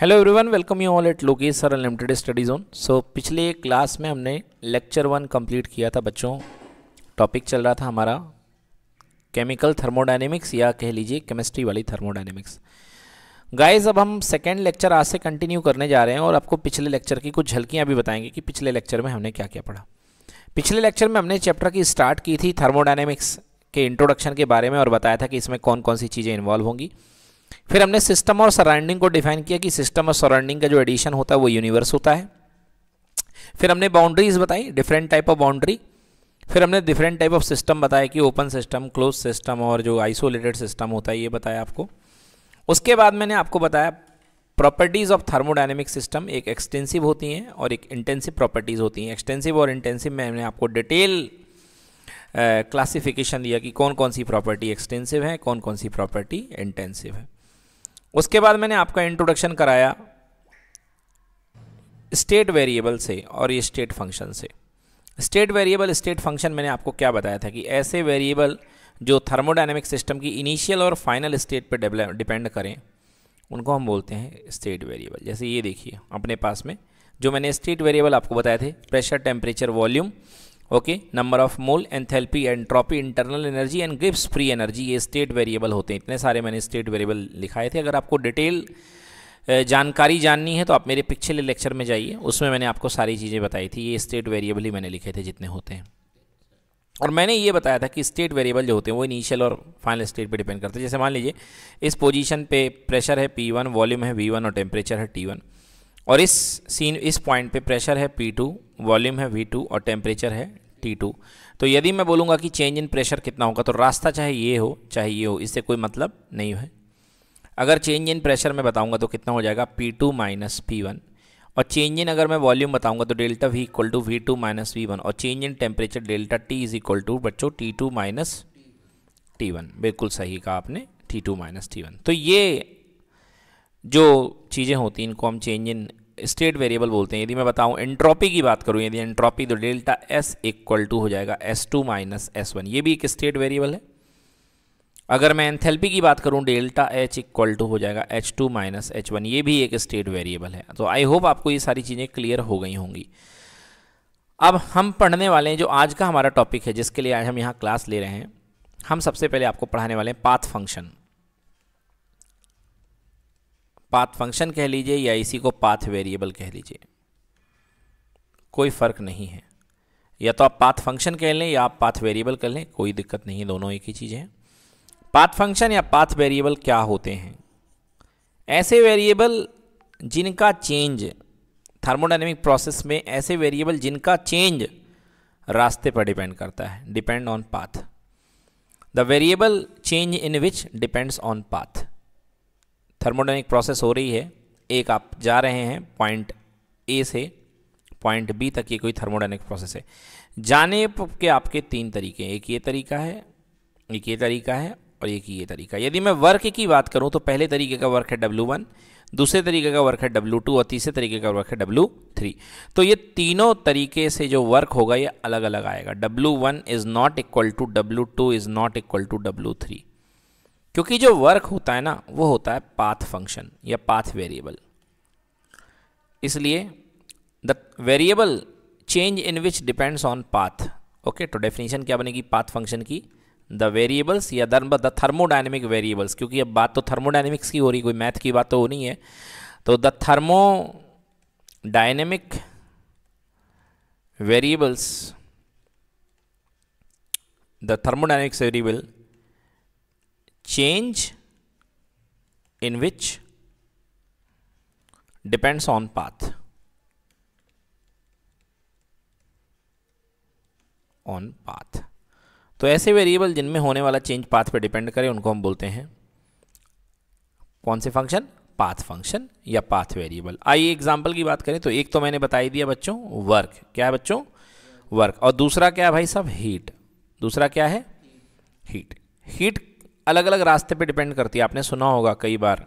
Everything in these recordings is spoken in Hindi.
hello everyone welcome you all at Lokesh sir unlimited study zone so पिछले क्लास में हमने लेक्चर वन कंप्लीट किया था बच्चों टॉपिक चल रहा था हमारा केमिकल थर्मोडाइनेमिक्स या कह लीजिए केमिस्ट्री वाली थर्मोडाइनेमिक्स गाइस अब हम सेकेंड लेक्चर आज से कंटिन्यू करने जा रहे हैं और आपको पिछले लेक्चर की कुछ झलकियाँ भी बताएंगे कि पिछले लेक्चर में हमने क्या क्या पढ़ा पिछले लेक्चर में हमने चैप्टर की स्टार्ट की थी थर्मोडाइनेमिक्स के इंट्रोडक्शन के बारे में और बताया था कि इसमें कौन कौन सी चीज़ें इन्वॉल्व होंगी फिर हमने सिस्टम और सराउंडिंग को डिफाइन किया कि सिस्टम और सराउंडिंग का जो एडिशन होता है वो यूनिवर्स होता है फिर हमने बाउंड्रीज बताई डिफरेंट टाइप ऑफ बाउंड्री फिर हमने डिफरेंट टाइप ऑफ सिस्टम बताया कि ओपन सिस्टम क्लोज सिस्टम और जो आइसोलेटेड सिस्टम होता है ये बताया आपको उसके बाद मैंने आपको बताया प्रॉपर्टीज़ ऑफ थर्मोडाइनमिक सिस्टम एक एक्सटेंसिव होती हैं और एक इंटेंसिव प्रॉपर्टीज़ होती हैं एक्सटेंसिव और इंटेंसिव में हमने आपको डिटेल क्लासिफिकेशन दिया कि कौन कौन सी प्रॉपर्टी एक्सटेंसिव है कौन कौन सी प्रॉपर्टी इंटेंसिव है उसके बाद मैंने आपका इंट्रोडक्शन कराया स्टेट वेरिएबल से और ये स्टेट फंक्शन से स्टेट वेरिएबल स्टेट फंक्शन मैंने आपको क्या बताया था कि ऐसे वेरिएबल जो थर्मोडाइनमिक सिस्टम की इनिशियल और फाइनल स्टेट पर डिपेंड करें उनको हम बोलते हैं स्टेट वेरिएबल जैसे ये देखिए अपने पास में जो मैंने स्टेट वेरिएबल आपको बताए थे pressure temperature volume okay number of mole enthalpy entropy internal energy and Gibbs free energy ये स्टेट वेरिएबल होते हैं इतने सारे मैंने स्टेट वेरिएबल लिखाए थे अगर आपको डिटेल जानकारी जाननी है तो आप मेरे पिछले लेक्चर में जाइए उसमें मैंने आपको सारी चीज़ें बताई थी ये स्टेट वेरिएबल ही मैंने लिखे थे जितने होते हैं और मैंने ये बताया था कि स्टेट वेरिएबल जो होते हैं वो इनिशियल और फाइनल स्टेट पे डिपेंड करते हैं जैसे मान लीजिए इस पोजीशन पे प्रेशर है P1 वॉल्यूम है V1 और टेम्परेचर है T1 और इस सीन इस पॉइंट पे प्रेशर है P2 वॉल्यूम है V2 और टेम्परेचर है T2 तो यदि मैं बोलूँगा कि चेंज इन प्रेशर कितना होगा तो रास्ता चाहे ये हो चाहे ये हो इससे कोई मतलब नहीं है अगर चेंज इन प्रेशर मैं बताऊँगा तो कितना हो जाएगा P two minus P one और चेंज इन अगर मैं वॉल्यूम बताऊँगा तो delta V equal to V two minus V one और change in temperature delta T is equal to बच्चों T two minus T one बिल्कुल सही कहा आपने T two minus T one तो ये जो चीज़ें होती हैं इनको हम चेंज इन स्टेट वेरिएबल बोलते हैं यदि मैं बताऊं एंट्रोपी की बात करूं यदि एंट्रोपी तो डेल्टा एस इक्वल टू हो जाएगा S two minus S one ये भी एक स्टेट वेरिएबल है अगर मैं एंथेल्पी की बात करूं डेल्टा एच इक्वल टू हो जाएगा H two minus H one ये भी एक स्टेट वेरिएबल है तो आई होप आपको ये सारी चीज़ें क्लियर हो गई होंगी अब हम पढ़ने वाले हैं जो आज का हमारा टॉपिक है जिसके लिए आज हम यहाँ क्लास ले रहे हैं हम सबसे पहले आपको पढ़ाने वाले हैं पाथ फंक्शन पाथ फंक्शन कह लीजिए या इसी को पाथ वेरिएबल कह लीजिए कोई फ़र्क नहीं है या तो आप पाथ फंक्शन कह लें या आप पाथ वेरिएबल कर लें कोई दिक्कत नहीं दोनों एक ही चीज़ है पाथ फंक्शन या पाथ वेरिएबल क्या होते हैं ऐसे वेरिएबल जिनका चेंज थर्मोडाइनमिक प्रोसेस में ऐसे वेरिएबल जिनका चेंज रास्ते पर डिपेंड करता है depend on path the variable change in which depends on path thermodynamic process हो रही है एक आप जा रहे हैं पॉइंट ए से पॉइंट बी तक ये कोई थर्मोडाइनिक प्रोसेस है जाने के आपके तीन तरीके हैं एक ये तरीका है एक ये तरीका है और एक ये तरीका यदि मैं वर्क की बात करूँ तो पहले तरीके का वर्क है डब्ल्यू वन दूसरे तरीके का वर्क है डब्ल्यू टू और तीसरे तरीके का वर्क है डब्ल्यू थ्री तो ये तीनों तरीके से जो वर्क होगा ये अलग अलग आएगा W1 one is not equal to W two is not equal to W three क्योंकि जो वर्क होता है ना वो होता है पाथ फंक्शन या पाथ वेरिएबल इसलिए the variable change in which depends on path okay तो डेफिनेशन क्या बनेगी पाथ फंक्शन की द वेरिएबल्स या द थर्मोडाइनमिक वेरिएबल्स क्योंकि अब बात तो थर्मोडाइनमिक्स की हो रही कोई मैथ की बात तो होनी है तो the thermodynamic variables the thermodynamics variable change in which depends on path on path तो ऐसे वेरिएबल जिनमें होने वाला चेंज पाथ पे डिपेंड करे उनको हम बोलते हैं कौन से फंक्शन पाथ फंक्शन या पाथ वेरिएबल आइए एग्जाम्पल की बात करें तो एक तो मैंने बताई दिया बच्चों वर्क क्या है बच्चों वर्क और दूसरा क्या है भाई साहब हीट दूसरा क्या है हीट हीट अलग अलग रास्ते पे डिपेंड करती है आपने सुना होगा कई बार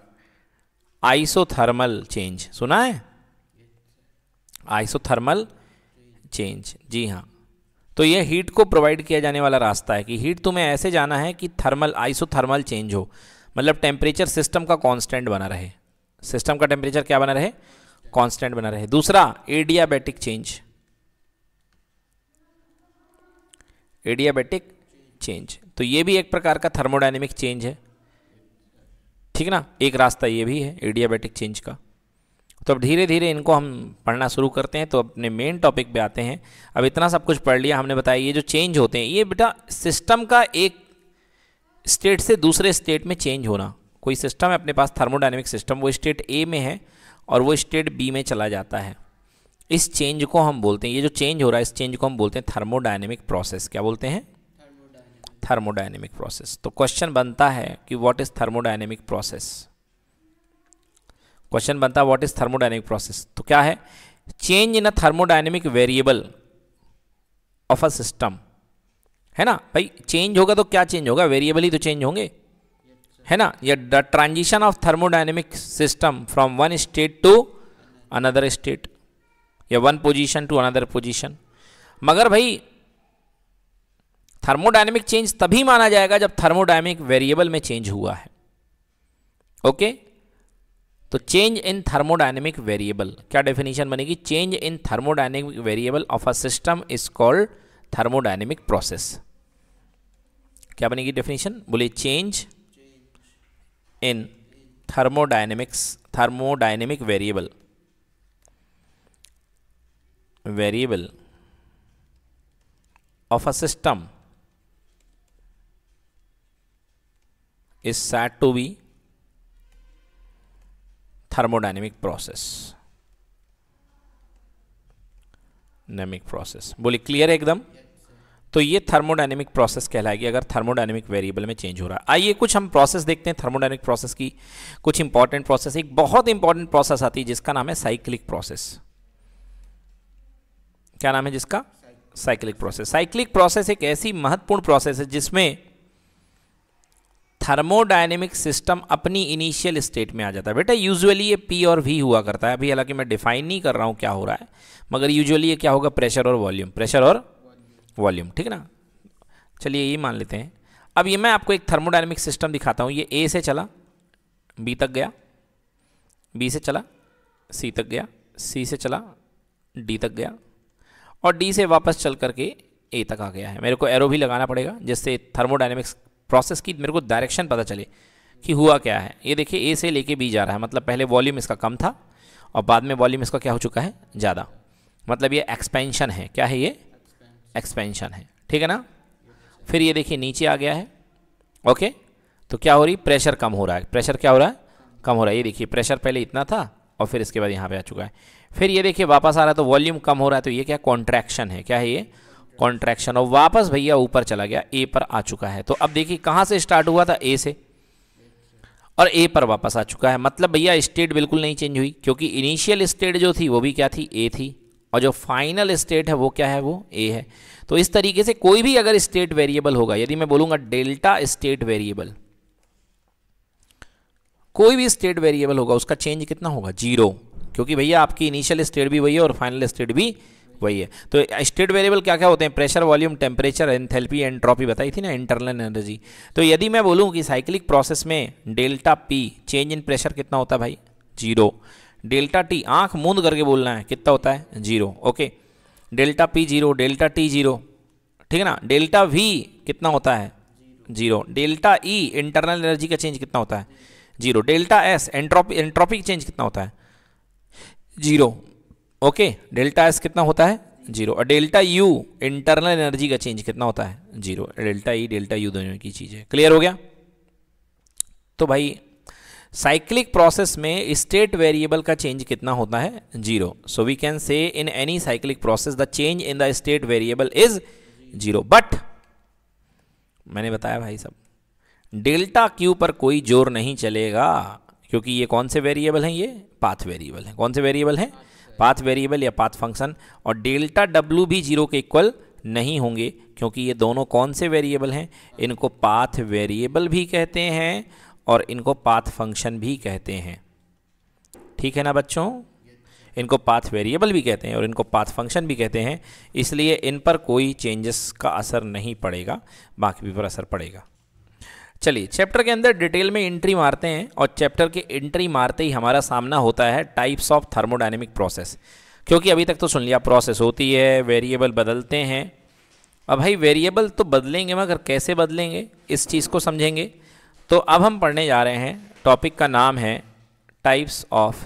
आइसोथर्मल चेंज सुना है आइसोथर्मल चेंज जी हाँ तो यह हीट को प्रोवाइड किया जाने वाला रास्ता है कि हीट तुम्हें ऐसे जाना है कि थर्मल आइसोथर्मल चेंज हो मतलब टेम्परेचर सिस्टम का कांस्टेंट बना रहे सिस्टम का टेम्परेचर क्या बना रहे कांस्टेंट बना रहे दूसरा एडियाबेटिक चेंज एडियाबेटिक चेंज तो ये भी एक प्रकार का थर्मोडाइनमिक चेंज है ठीक ना एक रास्ता ये भी है एडियाबेटिक चेंज का तो अब धीरे धीरे इनको हम पढ़ना शुरू करते हैं तो अपने मेन टॉपिक पे आते हैं अब इतना सब कुछ पढ़ लिया हमने बताया ये जो चेंज होते हैं ये बेटा सिस्टम का एक स्टेट से दूसरे स्टेट में चेंज होना कोई सिस्टम है अपने पास थर्मोडाइनमिक सिस्टम वो स्टेट ए में है और वो स्टेट बी में चला जाता है इस चेंज को हम बोलते हैं ये जो चेंज हो रहा है इस चेंज को हम बोलते हैं थर्मोडाइनमिक प्रोसेस क्या बोलते हैं थर्मोडाइनेमिक प्रोसेस तो क्वेश्चन बनता है कि what is thermodynamic process question बनता है व्हाट इज़ थर्मोडाइनेमिक प्रोसेस तो क्या है change in a thermodynamic variable of a system है ना भाई चेंज होगा तो क्या चेंज होगा वेरिएबल ही तो चेंज होंगे है ना या the transition of thermodynamic system from one state to another state या one position to another position मगर भाई थर्मोडायनेमिक चेंज तभी माना जाएगा जब थर्मोडायनेमिक वेरिएबल में चेंज हुआ है ओके तो चेंज इन थर्मोडायनेमिक वेरिएबल क्या डेफिनेशन बनेगी change in thermodynamic variable of a system is called thermodynamic process क्या बनेगी डेफिनेशन बोले change in thermodynamics thermodynamic variable variable of a system is said to be thermodynamic process dynamic process बोले क्लियर है एकदम तो ये थर्मोडाइनमिक प्रोसेस कहलाएगी अगर थर्मोडाइनमिक वेरिएबल में चेंज हो रहा है आइए कुछ हम प्रोसेस देखते हैं थर्मोडाइनमिक प्रोसेस की कुछ इंपॉर्टेंट प्रोसेस एक बहुत इंपॉर्टेंट प्रोसेस आती है जिसका नाम है साइक्लिक प्रोसेस क्या नाम है जिसका साइक्लिक प्रोसेस साइक्लिक प्रोसेस एक ऐसी महत्वपूर्ण प्रोसेस है जिसमें थर्मोडाइनेमिक सिस्टम अपनी इनिशियल स्टेट में आ जाता है बेटा यूजुअली ये पी और वी हुआ करता है अभी हालांकि मैं डिफाइन नहीं कर रहा हूँ क्या हो रहा है मगर यूजुअली ये क्या होगा प्रेशर और वॉल्यूम प्रेशर और वॉल्यूम ठीक है ना चलिए ये मान लेते हैं अब ये मैं आपको एक थर्मोडाइनमिक सिस्टम दिखाता हूँ ये ए से चला बी तक गया बी से चला सी तक गया सी से चला डी तक गया और डी से वापस चल करके ए तक आ गया है मेरे को एरो भी लगाना पड़ेगा जिससे थर्मोडाइनमिक्स प्रोसेस की मेरे को डायरेक्शन पता चले कि हुआ क्या है ये देखिए ए से लेके बी जा रहा है मतलब पहले वॉल्यूम इसका कम था और बाद में वॉल्यूम इसका क्या हो चुका है ज़्यादा मतलब ये एक्सपेंशन है क्या है ये एक्सपेंशन है ठीक है ना फिर ये देखिए नीचे आ गया है ओके तो क्या हो रही प्रेशर कम हो रहा है प्रेशर क्या हो रहा है कम हो रहा है ये देखिए प्रेशर पहले इतना था और फिर इसके बाद यहाँ पे आ चुका है फिर ये देखिए वापस आ रहा है तो वॉल्यूम कम हो रहा है तो ये क्या कॉन्ट्रैक्शन है क्या है ये कॉन्ट्रैक्शन और वापस भैया ऊपर चला गया ए पर आ चुका है तो अब देखिए कहां से स्टार्ट हुआ था ए से और ए पर वापस आ चुका है मतलब भैया स्टेट बिल्कुल नहीं चेंज हुई क्योंकि इनिशियल स्टेट जो थी वो भी क्या थी ए थी और जो फाइनल स्टेट है वो क्या है वो ए है तो इस तरीके से कोई भी अगर स्टेट वेरिएबल होगा यदि मैं बोलूंगा डेल्टा स्टेट वेरिएबल कोई भी स्टेट वेरिएबल होगा उसका चेंज कितना होगा जीरो क्योंकि भैया आपकी इनिशियल स्टेट भी वही है और फाइनल स्टेट भी वही है तो स्टेट वेरिएबल क्या क्या होते हैं pressure volume temperature and entropy बताई थी ना इंटरनल एनर्जी तो यदि मैं बोलूँ कि साइक्लिक प्रोसेस में delta P change in pressure कितना होता है भाई जीरो डेल्टा टी आंख मूंद करके बोलना है कितना होता है zero okay delta P zero delta T zero ठीक है ना डेल्टा वी कितना होता है zero delta E e, internal energy का चेंज कितना होता है zero delta S entropy entropic change कितना होता है जीरो ओके डेल्टा एस कितना होता है जीरो और डेल्टा यू इंटरनल एनर्जी का चेंज कितना होता है zero delta E delta U दोनों की चीज़ है क्लियर हो गया तो भाई साइक्लिक प्रोसेस में स्टेट वेरिएबल का चेंज कितना होता है zero so we can say in any cyclic process the change in the state variable is zero but मैंने बताया भाई सब डेल्टा क्यू पर कोई जोर नहीं चलेगा क्योंकि ये कौन से वेरिएबल हैं ये पाथ वेरिएबल हैं कौन से वेरिएबल हैं पाथ वेरिएबल या पाथ फंक्शन और डेल्टा डब्ल्यू भी जीरो के इक्वल नहीं होंगे क्योंकि ये दोनों कौन से वेरिएबल हैं इनको पाथ वेरिएबल भी कहते हैं और इनको पाथ फंक्शन भी कहते हैं ठीक है ना बच्चों इनको पाथ वेरिएबल भी कहते हैं और इनको पाथ फंक्शन भी कहते हैं इसलिए इन पर कोई चेंजेस का असर नहीं पड़ेगा बाकी भी पर असर पड़ेगा चलिए चैप्टर के अंदर डिटेल में एंट्री मारते हैं और चैप्टर के एंट्री मारते ही हमारा सामना होता है टाइप्स ऑफ थर्मोडाइनमिक प्रोसेस क्योंकि अभी तक तो सुन लिया प्रोसेस होती है वेरिएबल बदलते हैं अब भाई वेरिएबल तो बदलेंगे मगर कैसे बदलेंगे इस चीज़ को समझेंगे तो अब हम पढ़ने जा रहे हैं टॉपिक का नाम है types of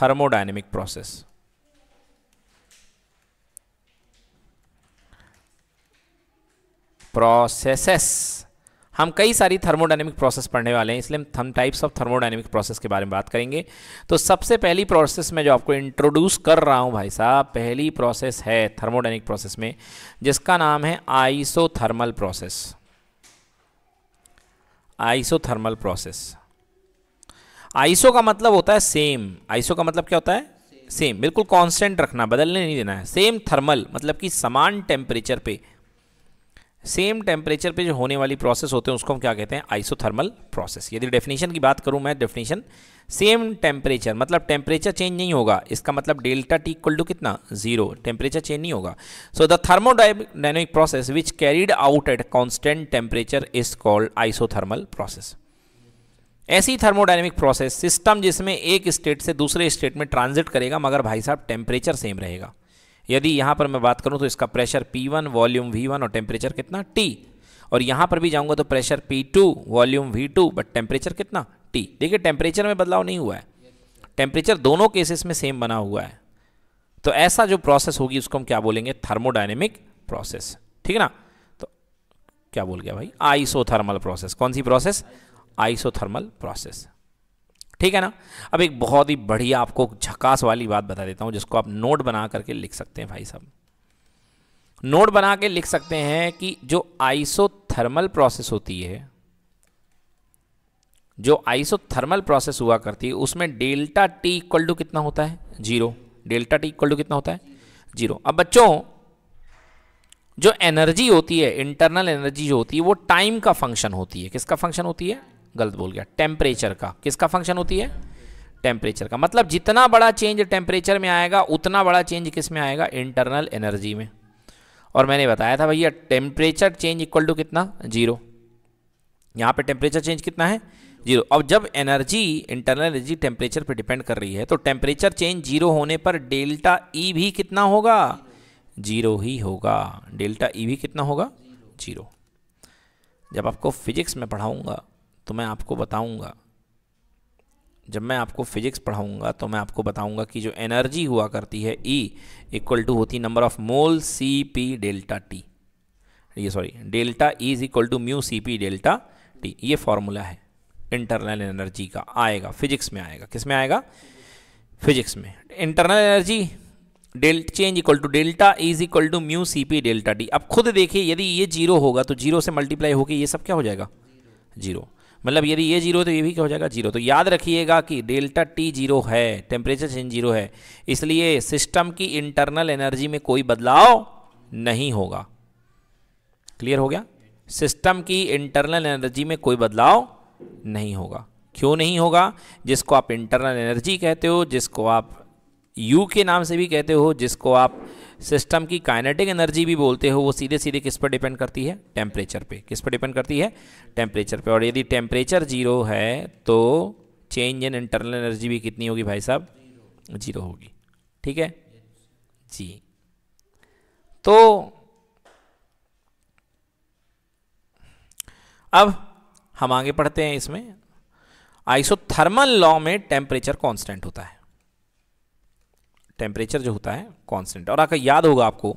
thermodynamic process processes हम कई सारी थर्मोडाइनमिक प्रोसेस पढ़ने वाले हैं इसलिए हम टाइप्स ऑफ थर्मोडाइनमिक प्रोसेस के बारे में बात करेंगे तो सबसे पहली प्रोसेस मैं जो आपको इंट्रोड्यूस कर रहा हूँ भाई साहब पहली प्रोसेस है थर्मोडाइनिक प्रोसेस में जिसका नाम है thermal process thermal process iso का मतलब होता है सेम आइसो का मतलब क्या होता है सेम बिल्कुल कांस्टेंट रखना बदलने नहीं देना है सेम थर्मल मतलब कि समान टेम्परेचर पे सेम टेम्परेचर पे जो होने वाली प्रोसेस होते हैं उसको हम क्या कहते हैं आइसोथर्मल प्रोसेस यदि डेफिनेशन की बात करूं मैं डेफिनेशन सेम टेम्परेचर मतलब टेम्परेचर चेंज नहीं होगा इसका मतलब डेल्टा टी इक्वल टू कितना जीरो टेम्परेचर चेंज नहीं होगा so the thermodynamic process which carried out at constant temperature is called isothermal process ऐसी थर्मोडाइनमिक प्रोसेस सिस्टम जिसमें एक स्टेट से दूसरे स्टेट में ट्रांजिट करेगा मगर भाई साहब टेम्परेचर सेम रहेगा यदि यहाँ पर मैं बात करूँ तो इसका प्रेशर P1 वॉल्यूम V1 और टेम्परेचर कितना T और यहाँ पर भी जाऊँगा तो pressure P2 volume V2 but temperature कितना T देखिए टेम्परेचर में बदलाव नहीं हुआ है टेम्परेचर दोनों केसेस में सेम बना हुआ है तो ऐसा जो प्रोसेस होगी उसको हम क्या बोलेंगे थर्मोडाइनेमिक प्रोसेस ठीक है ना तो क्या बोल गया भाई आइसोथर्मल प्रोसेस कौन सी प्रोसेस आइसोथर्मल प्रोसेस ठीक है ना अब एक बहुत ही बढ़िया आपको झकास वाली बात बता देता हूं जिसको आप नोट बना करके लिख सकते हैं भाई साहब नोट बना के लिख सकते हैं कि जो आइसोथर्मल प्रोसेस होती है जो आइसोथर्मल प्रोसेस हुआ करती है उसमें डेल्टा टी इक्वल टू कितना होता है zero delta T equal to कितना होता है जीरो अब बच्चों जो एनर्जी होती है इंटरनल एनर्जी जो होती है वो टाइम का फंक्शन होती है किसका फंक्शन होती है गलत बोल गया टेम्परेचर का किसका फंक्शन होती है टेम्परेचर का मतलब जितना बड़ा चेंज टेम्परेचर में आएगा उतना बड़ा चेंज किस में आएगा इंटरनल एनर्जी में और मैंने बताया था भैया टेम्परेचर चेंज इक्वल टू कितना जीरो यहाँ पे टेम्परेचर चेंज कितना है जीरो अब जब एनर्जी इंटरनल एनर्जी टेम्परेचर पे डिपेंड कर रही है तो टेम्परेचर चेंज जीरो होने पर डेल्टा ई e भी कितना होगा जीरो ही होगा डेल्टा ई e भी कितना होगा जीरो जब आपको फिजिक्स में पढ़ाऊंगा तो मैं आपको बताऊंगा जब मैं आपको फिजिक्स पढ़ाऊंगा तो मैं आपको बताऊंगा कि जो एनर्जी हुआ करती है ई इक्वल टू होती number of mole C P delta T ये sorry delta E is equal to mu C P delta T ये फॉर्मूला है इंटरनल एनर्जी का आएगा फिजिक्स में आएगा किस में आएगा फिजिक्स में internal energy delta change equal to delta is equal to mu C P delta T अब खुद देखिए यदि ये जीरो होगा तो जीरो से मल्टीप्लाई होकर ये सब क्या हो जाएगा जीरो मतलब यदि ये जीरो तो ये भी क्या हो जाएगा जीरो तो याद रखिएगा कि डेल्टा टी जीरो है टेम्परेचर चेंज जीरो है इसलिए सिस्टम की इंटरनल एनर्जी में कोई बदलाव नहीं होगा क्लियर हो गया सिस्टम की इंटरनल एनर्जी में कोई बदलाव नहीं होगा क्यों नहीं होगा जिसको आप इंटरनल एनर्जी कहते हो जिसको आप यू के नाम से भी कहते हो जिसको आप सिस्टम की काइनेटिक एनर्जी भी बोलते हो वो सीधे सीधे किस पर डिपेंड करती है टेम्परेचर पे किस पर डिपेंड करती है टेम्परेचर पे और यदि टेम्परेचर जीरो है तो चेंज इन इंटरनल एनर्जी भी कितनी होगी भाई साहब जीरो होगी ठीक है जी तो अब हम आगे पढ़ते हैं इसमें आइसोथर्मल लॉ में टेम्परेचर कांस्टेंट होता है टेम्परेचर जो होता है कांस्टेंट और आकर याद होगा आपको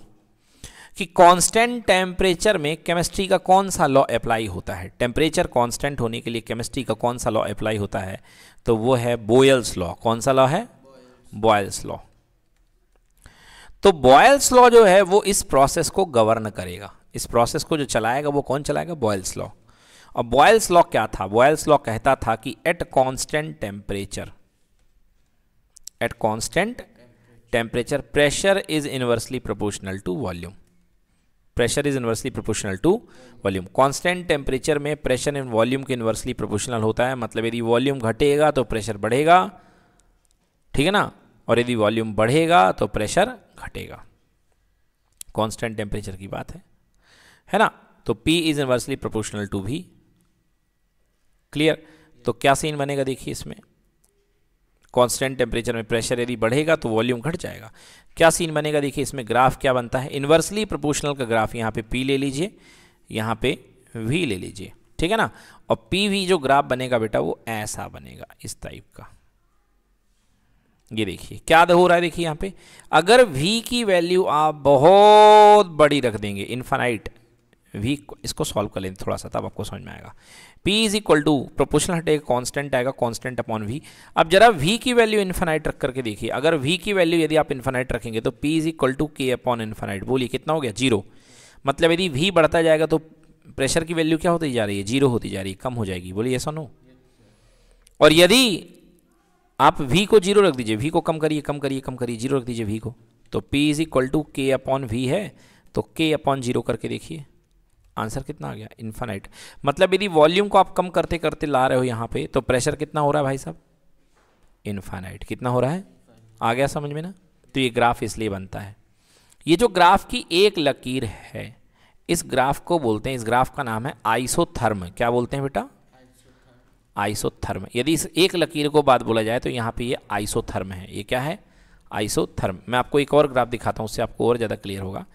कि कांस्टेंट टेम्परेचर में केमिस्ट्री का कौन सा लॉ अप्लाई होता है टेम्परेचर कांस्टेंट होने के लिए केमिस्ट्री का कौन सा लॉ अप्लाई होता है तो वो है बोयल्स लॉ कौन सा लॉ है बॉयल्स लॉ तो बॉयल्स लॉ जो है वो इस प्रोसेस को गवर्न करेगा इस प्रोसेस को जो चलाएगा वो कौन चलाएगा बॉयल्स लॉ और बॉयल्स लॉ क्या था बॉयल्स लॉ कहता था कि at constant temperature at constant temperature pressure is inversely proportional to volume pressure is inversely proportional to volume constant temperature में प्रेशर इन वॉल्यूम के इन्वर्सली प्रोपोर्शनल होता है मतलब यदि वॉल्यूम घटेगा तो प्रेशर बढ़ेगा ठीक है ना और यदि वॉल्यूम बढ़ेगा तो प्रेशर घटेगा कॉन्स्टेंट टेम्परेचर की बात है है ना तो P is inversely proportional to भी क्लियर तो क्या सीन बनेगा देखिए इसमें कांस्टेंट टेम्परेचर में प्रेशर यदि बढ़ेगा तो वॉल्यूम घट जाएगा क्या सीन बनेगा देखिए इसमें ग्राफ क्या बनता है इन्वर्सली प्रोपोर्शनल का ग्राफ यहाँ पे पी ले लीजिए यहाँ पे वी ले लीजिए ठीक है ना और पी वी जो ग्राफ बनेगा बेटा वो ऐसा बनेगा इस टाइप का ये देखिए क्या हो रहा है देखिए यहाँ पे अगर वी की वैल्यू आप बहुत बड़ी रख देंगे इन्फानाइट वी इसको सॉल्व कर लेंगे थोड़ा सा तब आपको समझ में आएगा P is equal to proportional हटेगा कांस्टेंट आएगा कांस्टेंट अपॉन V अब जरा V की वैल्यू इन्फेनाइट रख करके देखिए अगर V की वैल्यू यदि आप इन्फेनाइट रखेंगे तो P is equal to K upon infinite बोलिए कितना हो गया जीरो मतलब यदि V बढ़ता जाएगा तो प्रेशर की वैल्यू क्या होती जा रही है जीरो होती जा रही है कम हो जाएगी बोलिए ऐसा नो और यदि आप V को जीरो रख दीजिए V को कम करिए कम करिए कम करिए जीरो रख दीजिए V को तो P is equal to K upon V है तो के अपॉन जीरो करके देखिए आंसर कितना आ गया इन्फानाइट मतलब यदि वॉल्यूम को आप कम करते करते ला रहे हो यहाँ पे तो प्रेशर कितना हो रहा है भाई साहब इन्फानाइट कितना हो रहा है आ गया समझ में ना तो ये ग्राफ इसलिए बनता है ये जो ग्राफ की एक लकीर है इस ग्राफ को बोलते हैं इस ग्राफ का नाम है आइसोथर्म क्या बोलते हैं बेटा आइसोथर्म यदि इस एक लकीर को बात बोला जाए तो यहाँ पे ये आइसोथर्म है ये क्या है आइसोथर्म मैं आपको एक और ग्राफ दिखाता हूँ उससे आपको और ज़्यादा क्लियर होगा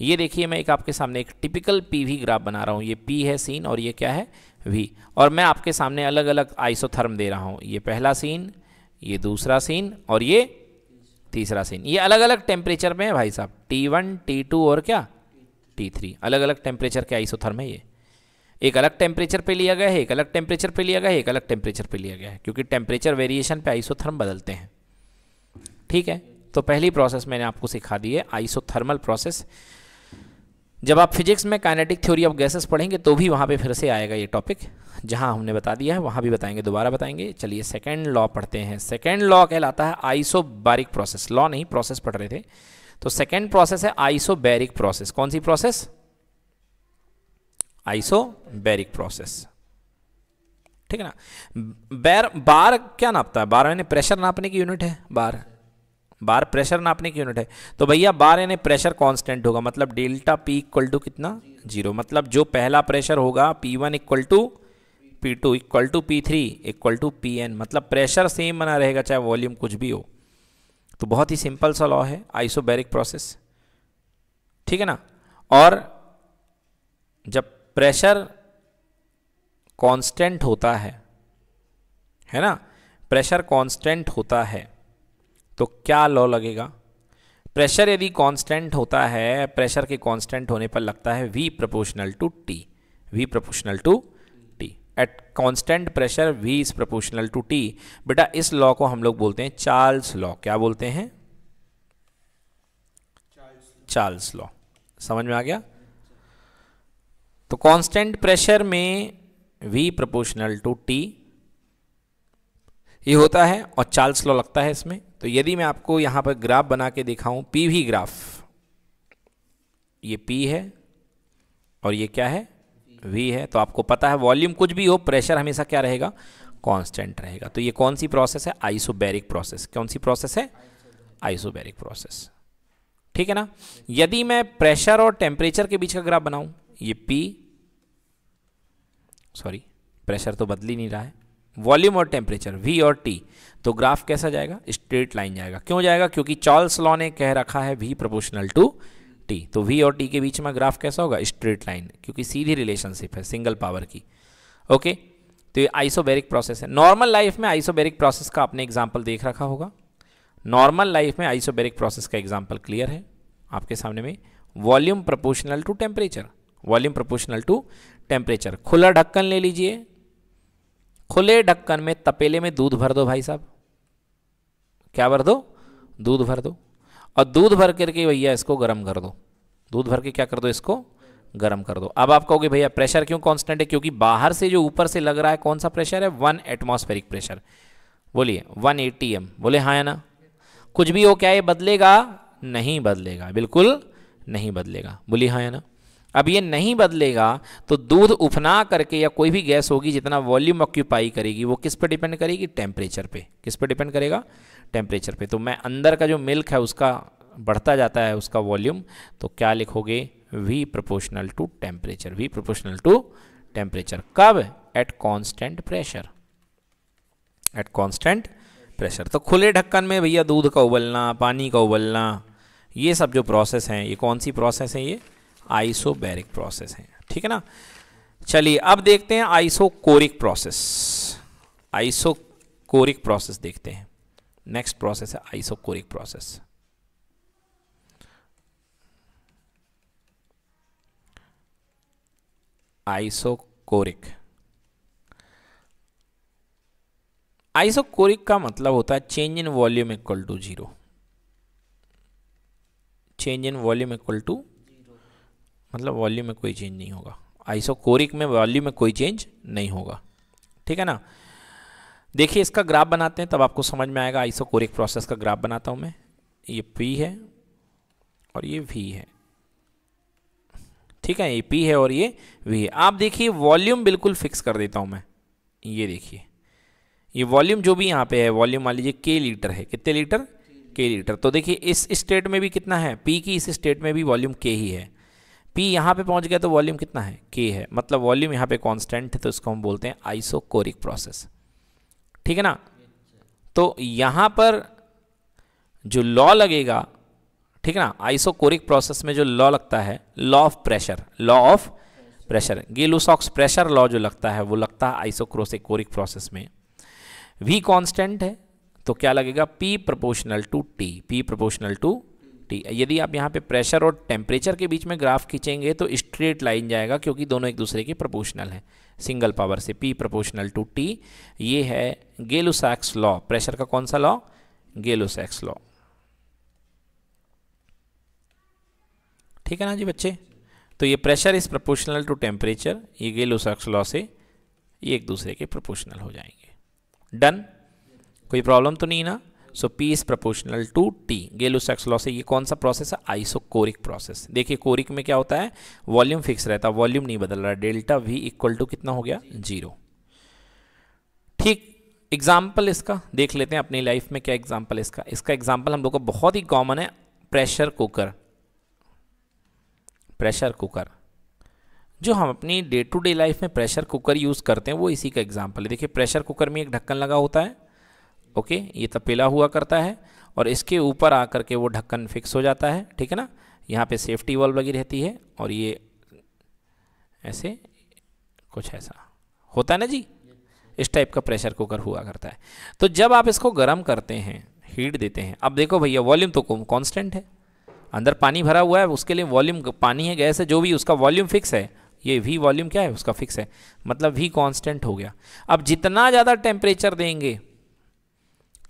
ये देखिए मैं एक आपके सामने एक टिपिकल पी वी ग्राफ बना रहा हूँ ये पी है सीन और ये क्या है वी और मैं आपके सामने अलग अलग आइसोथर्म दे रहा हूँ ये पहला सीन ये दूसरा सीन और ये तीसरा सीन ये अलग अलग टेम्परेचर में है भाई साहब टी वन टी टू और क्या टी थ्री अलग अलग टेम्परेचर के आइसोथर्म है ये एक अलग टेम्परेचर पे लिया गया है एक अलग टेम्परेचर पे लिया गया है एक अलग टेम्परेचर पे लिया गया है क्योंकि टेम्परेचर वेरिएशन पे आइसोथर्म बदलते हैं ठीक है तो पहली प्रोसेस मैंने आपको सिखा दी है आइसोथर्मल प्रोसेस जब आप फिजिक्स में काइनेटिक थ्योरी ऑफ गैसेस पढ़ेंगे तो भी वहाँ पे फिर से आएगा ये टॉपिक जहाँ हमने बता दिया है वहाँ भी बताएंगे दोबारा बताएंगे चलिए सेकेंड लॉ पढ़ते हैं सेकेंड लॉ कहलाता है आइसोबारिक प्रोसेस लॉ नहीं प्रोसेस पढ़ रहे थे तो सेकेंड प्रोसेस है आइसोबैरिक प्रोसेस कौन सी प्रोसेस आइसोबैरिक प्रोसेस ठीक है ना बैर बार क्या नापता है बार मैंने प्रेशर नापने की यूनिट है बार बार प्रेशर नापने की यूनिट है तो भैया बार यानी प्रेशर कांस्टेंट होगा मतलब डेल्टा पी इक्वल टू कितना जीरो मतलब जो पहला प्रेशर होगा P one equal to P two equal to P three equal to P N मतलब प्रेशर सेम बना रहेगा चाहे वॉल्यूम कुछ भी हो तो बहुत ही सिंपल सा लॉ है आइसोबैरिक प्रोसेस ठीक है ना और जब प्रेशर कॉन्स्टेंट होता है है ना प्रेशर कॉन्स्टेंट होता है तो क्या लॉ लगेगा प्रेशर यदि कांस्टेंट होता है प्रेशर के कांस्टेंट होने पर लगता है V proportional to T V proportional to T at constant pressure V is proportional to T बेटा इस लॉ को हम लोग बोलते हैं चार्ल्स लॉ क्या बोलते हैं चार्ल्स लॉ समझ में आ गया तो कांस्टेंट प्रेशर में वी प्रपोर्शनल टू टी ये होता है और चार्ल्स लॉ लगता है इसमें तो यदि मैं आपको यहाँ पर ग्राफ बना के दिखाऊँ पी वी ग्राफ ये पी है और ये क्या है वी है तो आपको पता है वॉल्यूम कुछ भी हो प्रेशर हमेशा क्या रहेगा कांस्टेंट रहेगा तो ये कौन सी प्रोसेस है आइसोबैरिक प्रोसेस कौन सी प्रोसेस है आइसोबैरिक प्रोसेस ठीक है ना यदि मैं प्रेशर और टेम्परेचर के बीच का ग्राफ बनाऊं ये पी सॉरी प्रेशर तो बदल ही नहीं रहा है वॉल्यूम और टेम्परेचर वी और टी तो ग्राफ कैसा जाएगा स्ट्रेट लाइन जाएगा क्यों जाएगा क्योंकि चार्ल्स लॉ ने कह रखा है वी प्रोपोर्शनल टू टी तो वी और टी के बीच में ग्राफ कैसा होगा स्ट्रेट लाइन क्योंकि सीधी रिलेशनशिप है सिंगल पावर की ओके तो ये आइसोबेरिक प्रोसेस है नॉर्मल लाइफ में आइसोबेरिक प्रोसेस का आपने एग्जाम्पल देख रखा होगा नॉर्मल लाइफ में आइसोबेरिक प्रोसेस का एग्जाम्पल क्लियर है आपके सामने में volume proportional to temperature volume proportional to temperature खुला ढक्कन ले लीजिए खुले ढक्कन में तपेले में दूध भर दो भाई साहब क्या भर दो दूध भर दो और दूध भर करके भैया इसको गर्म कर दो दूध भर के क्या कर दो इसको गर्म कर दो अब आप कहोगे भैया प्रेशर क्यों कांस्टेंट है क्योंकि बाहर से जो ऊपर से लग रहा है कौन सा प्रेशर है वन एटमॉस्फेरिक प्रेशर बोलिए वन एटी एम बोले हाँ ना कुछ भी हो क्या ये बदलेगा नहीं बदलेगा बिल्कुल नहीं बदलेगा बोलिए हाँ ना अब ये नहीं बदलेगा तो दूध उफना करके या कोई भी गैस होगी जितना वॉल्यूम ऑक्यूपाई करेगी वो किस पर डिपेंड करेगी टेम्परेचर पे किस पर डिपेंड करेगा टेम्परेचर पे तो मैं अंदर का जो मिल्क है उसका बढ़ता जाता है उसका वॉल्यूम तो क्या लिखोगे V proportional to temperature V proportional to temperature कब at constant pressure at constant pressure तो खुले ढक्कन में भैया दूध का उबलना पानी का उबलना ये सब जो प्रोसेस हैं ये कौन सी प्रोसेस हैं ये आइसोबैरिक प्रोसेस हैं ठीक है ना चलिए अब देखते हैं आइसोकोरिक प्रोसेस आइसोकोरिक प्रोसेस देखते हैं नेक्स्ट प्रोसेस है आइसोकोरिक प्रोसेस आइसोकोरिक आइसोकोरिक का मतलब होता है change in volume equal to zero change in volume equal to मतलब वॉल्यूम में कोई चेंज नहीं होगा आइसोकोरिक में वॉल्यूम में कोई चेंज नहीं होगा ठीक है ना देखिए इसका ग्राफ बनाते हैं तब आपको समझ में आएगा आइसोकोरिक प्रोसेस का ग्राफ बनाता हूँ मैं ये पी है और ये वी है ठीक है ये पी है और ये वी है आप देखिए वॉल्यूम बिल्कुल फिक्स कर देता हूँ मैं ये देखिए ये वॉल्यूम जो भी यहाँ पे है वॉल्यूम मान लीजिए के लीटर है कितने लीटर के लीटर तो देखिए इस स्टेट में भी कितना है पी की इस स्टेट में भी वॉल्यूम के ही है पी यहाँ पे पहुँच गया तो वॉल्यूम कितना है के है मतलब वॉल्यूम यहाँ पे कांस्टेंट है तो इसको हम बोलते हैं आइसोकोरिक प्रोसेस ठीक है ना तो यहाँ पर जो लॉ लगेगा ठीक है ना आइसोकोरिक प्रोसेस में जो लॉ लगता है law of pressure law of pressure Gay Lussac's pressure law जो लगता है वो लगता है आइसोक्रोसिकोरिक प्रोसेस में वी कॉन्स्टेंट है तो क्या लगेगा P proportional to T P proportional to T यदि आप यहाँ पे प्रेशर और टेम्परेचर के बीच में ग्राफ खींचेंगे तो स्ट्रेट लाइन जाएगा क्योंकि दोनों एक दूसरे के प्रोपोर्शनल हैं सिंगल पावर से पी प्रोपोर्शनल टू टी ये है गेलोसैक्स लॉ प्रेशर का कौन सा लॉ गेलोसैक्स लॉ ठीक है ना जी बच्चे तो ये pressure is proportional to temperature ये गेलोसैक्स लॉ से ये एक दूसरे के प्रपोशनल हो जाएंगे डन कोई प्रॉब्लम तो नहीं ना so P is proportional to T सेक्स लॉ से ये कौन सा प्रोसेस है आइसोकोरिक प्रोसेस देखिए कोरिक में क्या होता है वॉल्यूम फिक्स रहता है वॉल्यूम नहीं बदल रहा डेल्टा वी इक्वल टू कितना हो गया जीरो ठीक एग्जाम्पल इसका देख लेते हैं अपनी लाइफ में क्या एग्जाम्पल इसका इसका एग्जाम्पल हम लोग का बहुत ही कॉमन है प्रेशर कुकर प्रेशर कुकर जो हम अपनी डे टू डे लाइफ में प्रेशर कुकर यूज़ करते हैं वो इसी का एग्जाम्पल है देखिए प्रेशर कुकर में एक ढक्कन लगा होता है ओके ये तपेला हुआ करता है और इसके ऊपर आकर के वो ढक्कन फिक्स हो जाता है ठीक है ना यहाँ पे सेफ्टी वॉल्व लगी रहती है और ये ऐसे कुछ ऐसा होता है ना जी इस टाइप का प्रेशर कुकर हुआ करता है तो जब आप इसको गर्म करते हैं हीट देते हैं अब देखो भैया वॉल्यूम तो कॉन्स्टेंट है अंदर पानी भरा हुआ है उसके लिए वॉल्यूम पानी है गैस है जो भी उसका वॉल्यूम फिक्स है ये वी वॉल्यूम क्या है उसका फिक्स है मतलब वी कांस्टेंट हो गया अब जितना ज़्यादा टेम्परेचर देंगे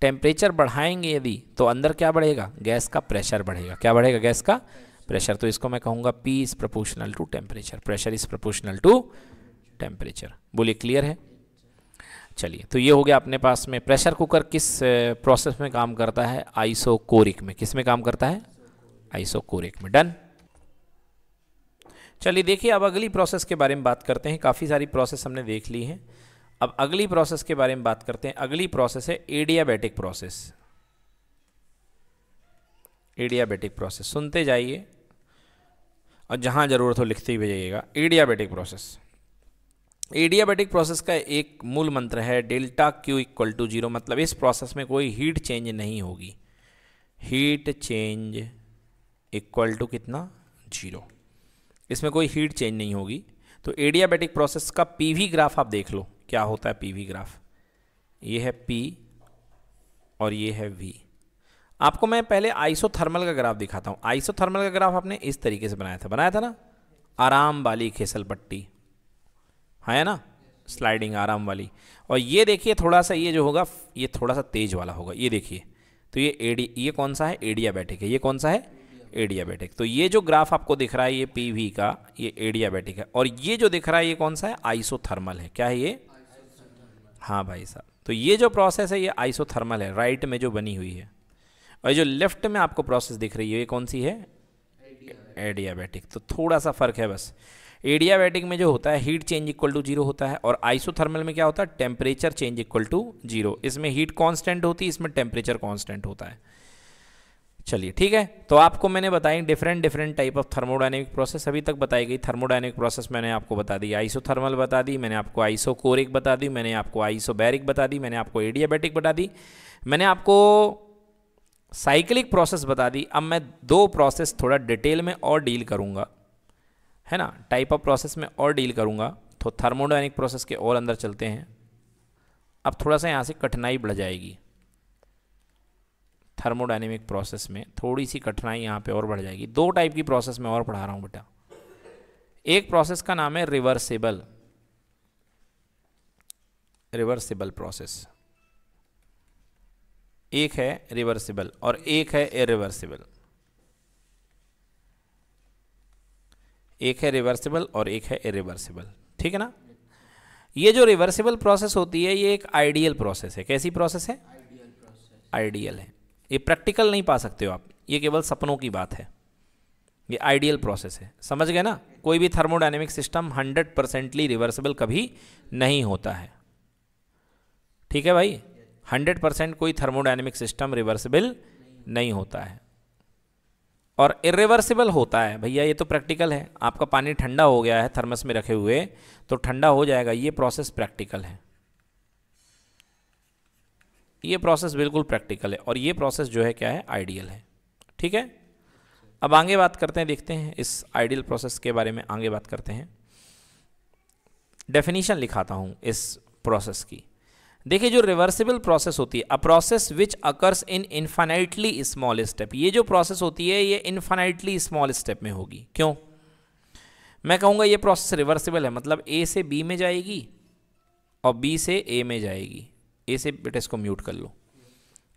टेम्परेचर बढ़ाएंगे यदि तो अंदर क्या बढ़ेगा गैस का प्रेशर बढ़ेगा क्या बढ़ेगा गैस का प्रेशर तो इसको मैं कहूँगा P is proportional to temperature pressure is proportional to temperature बोलिए क्लियर है चलिए तो ये हो गया अपने पास में प्रेशर कुकर किस प्रोसेस में काम करता है आइसोकोरिक में किस में काम करता है आइसोकोरिक में डन चलिए देखिए अब अगली प्रोसेस के बारे में बात करते हैं काफ़ी सारी प्रोसेस हमने देख ली हैं अब अगली प्रोसेस के बारे में बात करते हैं अगली प्रोसेस है एडियाबैटिक प्रोसेस एडियाबेटिक प्रोसेस सुनते जाइए और जहाँ ज़रूरत हो लिखते ही जाइएगा एडियाबेटिक प्रोसेस एडियाबेटिक प्रोसेस का एक मूल मंत्र है delta Q equal to zero मतलब इस प्रोसेस में कोई हीट चेंज नहीं होगी हीट चेंज इक्वल टू कितना जीरो इसमें कोई हीट चेंज नहीं होगी तो एडियाबेटिक प्रोसेस का पीवी ग्राफ आप देख लो क्या होता है पीवी ग्राफ ये है पी और ये है वी आपको मैं पहले आइसोथर्मल का ग्राफ दिखाता हूँ आइसोथर्मल का ग्राफ आपने इस तरीके से बनाया था बनाया था ना आराम वाली खेसल पट्टी है हाँ ना स्लाइडिंग आराम वाली और ये देखिए थोड़ा सा ये जो होगा ये थोड़ा सा तेज वाला होगा ये देखिए तो ये एडी ये कौन सा है एडियाबैटिक है ये कौन सा है एडियाबैटिक तो ये जो ग्राफ आपको दिख रहा है ये पीवी का ये एडियाबैटिक है और ये जो दिख रहा है ये कौन सा है आइसोथर्मल है क्या है ये हाँ भाई साहब तो ये जो प्रोसेस है ये आइसोथर्मल है राइट में जो बनी हुई है और जो लेफ्ट में आपको प्रोसेस दिख रही है ये कौन सी है एडियाबैटिक तो थोड़ा सा फ़र्क है बस एडियाबैटिक में जो होता है heat change equal to zero होता है और आइसोथर्मल में क्या होता है temperature change equal to zero इसमें हीट कांस्टेंट होती है इसमें टेम्परेचर कांस्टेंट होता है चलिए ठीक है तो आपको मैंने बताई different different type of thermodynamic process अभी तक बताई गई थर्मोडाइनमिक प्रोसेस मैंने आपको बता दी आइसोथर्मल बता दी मैंने आपको आइसोकोरिक बता दी मैंने आपको आइसोबैरिक बता दी मैंने आपको एडियाबैटिक बता दी मैंने आपको साइक्लिक प्रोसेस बता दी अब मैं दो प्रोसेस थोड़ा डिटेल में और डील करूँगा है ना टाइप ऑफ प्रोसेस में और डील करूँगा तो थर्मोडाइनिक प्रोसेस के और अंदर चलते हैं अब थोड़ा सा यहाँ से कठिनाई बढ़ जाएगी थर्मोडाइनमिक प्रोसेस में थोड़ी सी कठिनाई यहाँ पे और बढ़ जाएगी दो टाइप की प्रोसेस में और पढ़ा रहा हूँ बेटा एक प्रोसेस का नाम है रिवर्सिबल रिवर्सिबल प्रोसेस एक है रिवर्सिबल और एक है इरिवर्सिबल एक है रिवर्सिबल और एक है इरिवर्सिबल ठीक है ना ये जो रिवर्सिबल प्रोसेस होती है ये एक आइडियल प्रोसेस है कैसी प्रोसेस है आइडियल है ये प्रैक्टिकल नहीं पा सकते हो आप ये केवल सपनों की बात है ये आइडियल प्रोसेस है समझ गए ना कोई भी thermodynamic system hundred percently reversible कभी नहीं होता है ठीक है भाई हंड्रेड परसेंट कोई थर्मोडाइनेमिक सिस्टम रिवर्सिबल नहीं होता है और इरिवर्सिबल होता है भैया ये तो प्रैक्टिकल है आपका पानी ठंडा हो गया है थर्मस में रखे हुए तो ठंडा हो जाएगा ये प्रोसेस प्रैक्टिकल है ये प्रोसेस बिल्कुल प्रैक्टिकल है और ये प्रोसेस जो है क्या है आइडियल है ठीक है अब आगे बात करते हैं देखते हैं इस आइडियल प्रोसेस के बारे में आगे बात करते हैं डेफिनीशन लिखाता हूँ इस प्रोसेस की देखिए जो रिवर्सिबल प्रोसेस होती है a process which occurs in infinitely small step ये जो प्रोसेस होती है ये इन्फाइनाइटली स्मॉल स्टेप में होगी क्यों मैं कहूँगा ये प्रोसेस रिवर्सिबल है मतलब ए से बी में जाएगी और बी से ए में जाएगी ए से बेटा इसको म्यूट कर लो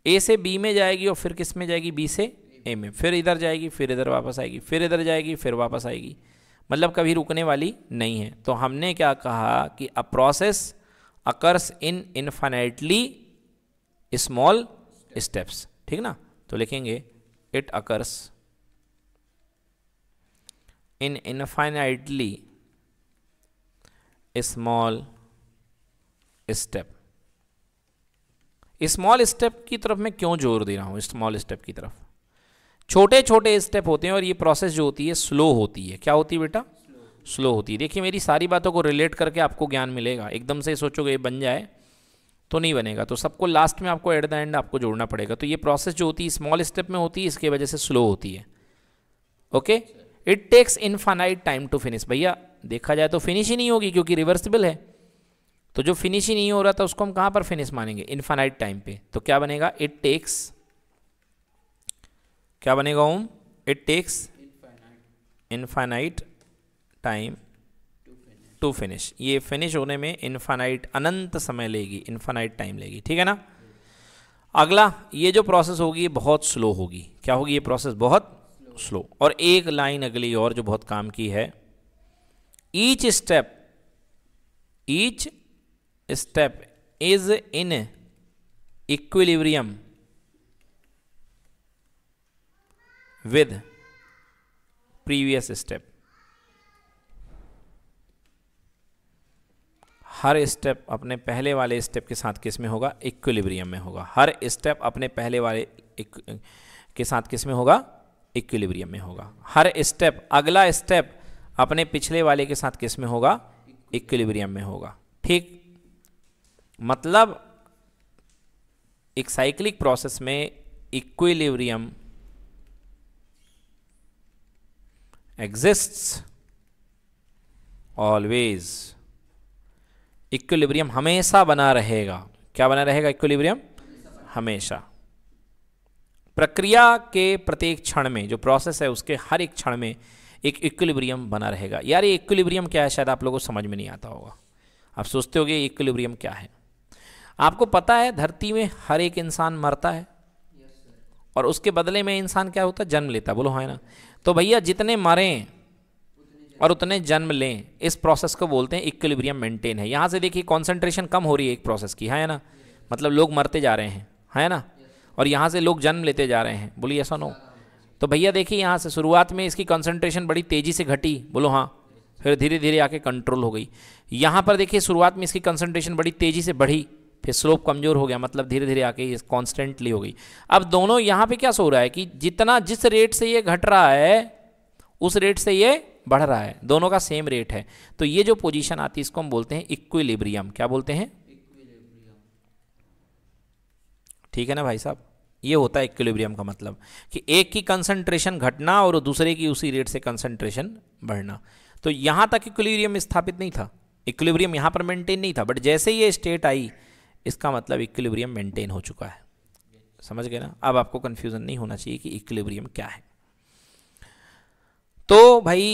ए से बी में जाएगी और फिर किस में जाएगी बी से ए में फिर इधर जाएगी फिर इधर वापस आएगी फिर इधर जाएगी फिर वापस आएगी मतलब कभी रुकने वाली नहीं है तो हमने क्या कहा कि a process occurs in infinitely small steps ठीक ना तो लिखेंगे it occurs in infinitely small step small step की तरफ मैं क्यों जोर दे रहा हूँ स्मॉल स्टेप की तरफ छोटे छोटे स्टेप होते हैं और ये प्रोसेस जो होती है स्लो होती है क्या होती है बेटा स्लो होती है देखिए मेरी सारी बातों को रिलेट करके आपको ज्ञान मिलेगा एकदम से सोचोगे ये बन जाए तो नहीं बनेगा तो सबको लास्ट में आपको एट द एंड आपको जोड़ना पड़ेगा तो ये प्रोसेस जो होती है स्मॉल स्टेप में होती है इसकी वजह से स्लो होती है okay it takes infinite time to finish भैया देखा जाए तो फिनिश ही नहीं होगी क्योंकि रिवर्सिबल है तो जो फिनिश ही नहीं हो रहा था उसको हम कहां पर फिनिश मानेंगे इन्फानाइट टाइम पे तो क्या बनेगा इट टेक्स क्या बनेगा um it takes infinite time to finish ये फिनिश होने में इन्फानाइट अनंत समय लेगी इन्फानाइट टाइम लेगी ठीक है ना अगला ये जो प्रोसेस होगी बहुत स्लो होगी क्या होगी ये प्रोसेस बहुत स्लो और एक लाइन अगली और जो बहुत काम की है each step each step is in equilibrium with previous step हर स्टेप अपने पहले वाले स्टेप के साथ किस में होगा इक्विलिब्रियम में होगा हर स्टेप अपने पहले वाले के साथ किस में होगा इक्विलिब्रियम में होगा हर स्टेप अगला स्टेप अपने पिछले वाले के साथ किस में होगा इक्विलिब्रियम में होगा ठीक मतलब एक साइक्लिक प्रोसेस में इक्विलिब्रियम एग्जिस्ट्स ऑलवेज इक्विलिब्रियम हमेशा बना रहेगा क्या बना रहेगा इक्विलिब्रियम हमेशा प्रक्रिया के प्रत्येक क्षण में जो प्रोसेस है उसके हर एक क्षण में एक इक्विलिब्रियम बना रहेगा यार ये इक्विलिब्रियम क्या है शायद आप लोगों को समझ में नहीं आता होगा आप सोचते होगे इक्विलिब्रियम क्या है आपको पता है धरती में हर एक इंसान मरता है और उसके बदले में इंसान क्या होता है जन्म लेता बोलो है हाँ ना तो भैया जितने मरें और उतने जन्म लें इस प्रोसेस को बोलते हैं इक्विलिब्रियम मेंटेन है यहाँ से देखिए कॉन्सेंट्रेशन कम हो रही है एक प्रोसेस की है हाँ ना मतलब लोग मरते जा रहे हैं है हाँ ना और यहाँ से लोग जन्म लेते जा रहे हैं बोलिए ऐसा नो तो भैया देखिए यहाँ से शुरुआत में इसकी कंसंट्रेशन बड़ी तेज़ी से घटी बोलो हाँ फिर धीरे धीरे आके कंट्रोल हो गई यहाँ पर देखिए शुरुआत में इसकी कंसनट्रेशन बड़ी तेज़ी से बढ़ी फिर स्लोप कमज़ोर हो गया मतलब धीरे धीरे आके ये कॉन्स्टेंटली हो गई अब दोनों यहां पे क्या सो रहा है कि जितना जिस रेट से ये घट रहा है उस रेट से ये बढ़ रहा है दोनों का सेम रेट है तो ये जो पोजीशन आती है इसको हम बोलते हैं इक्विलिब्रियम क्या बोलते हैं ठीक है ना भाई साहब ये होता है इक्विलिब्रियम का मतलब कि एक की कंसंट्रेशन घटना और दूसरे की उसी रेट से कंसंट्रेशन बढ़ना तो यहां तक इक्विलिब्रियम स्थापित नहीं था इक्विलिब्रियम यहां पर मेंटेन नहीं था बट जैसे ये स्टेट आई इसका मतलब इक्विलिब्रियम मेंटेन हो चुका है समझ गए ना अब आपको कंफ्यूजन नहीं होना चाहिए कि इक्विलिब्रियम क्या है तो भाई